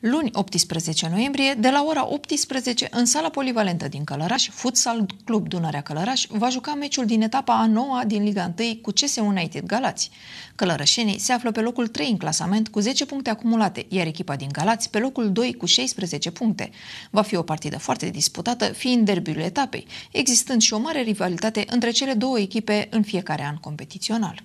luni 18 noiembrie, de la ora 18, în sala polivalentă din Călăraș, Futsal Club Dunărea Călăraș va juca meciul din etapa a 9 din Liga 1 cu CS United Galați. Călărășenii se află pe locul 3 în clasament cu 10 puncte acumulate, iar echipa din Galați pe locul 2 cu 16 puncte. Va fi o partidă foarte disputată, fiind derbiul etapei, existând și o mare rivalitate între cele două echipe în fiecare an competițional.